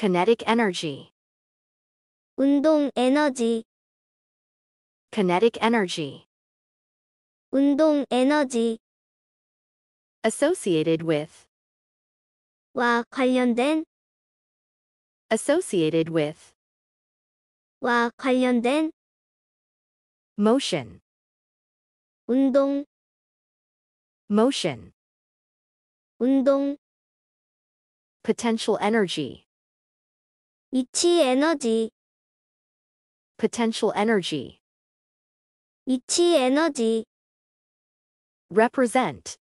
kinetic energy 운동 에너지 kinetic energy 운동 에너지 associated with 와 관련된 associated with 와 관련된 motion 운동 motion 운동 potential energy 이치 에너지 potential energy 이치 에너지 represent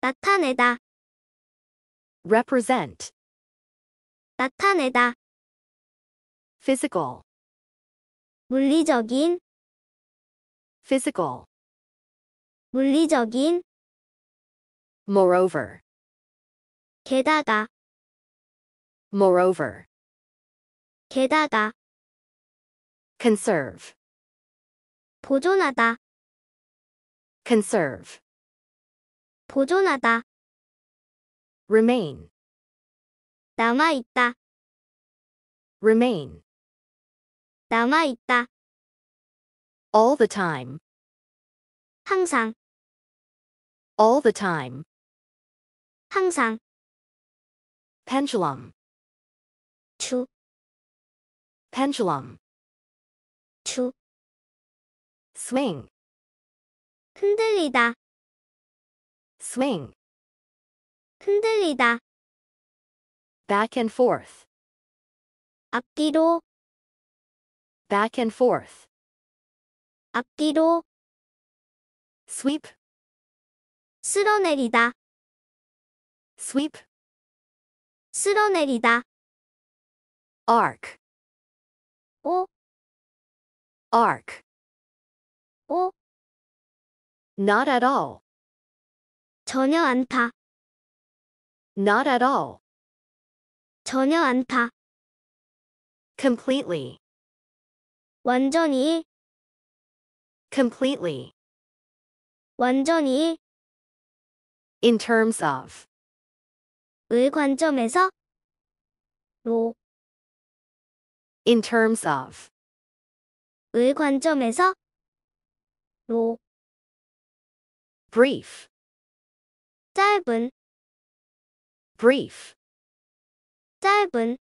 나타내다 represent 나타내다 physical 물리적인 physical 물리적인 moreover 게다가 moreover 게다가 conserve 보존하다 conserve 보존하다 remain 남아 있다 remain 남아 있다 all the time 항상 all the time 항상 pendulum 주 pendulum 주 swing 흔들리다 swing 흔들리다 back and forth 앞뒤로 back and forth 앞뒤로 sweep 쓸어내리다 sweep 쓸어내리다 arc o arc o not at all 전혀 안타 not at all 전혀 안타 completely 완전히 completely 완전히 in terms of 의 관점에서 로 in terms of 의 관점에서 로 brief 짧은 brief 짧은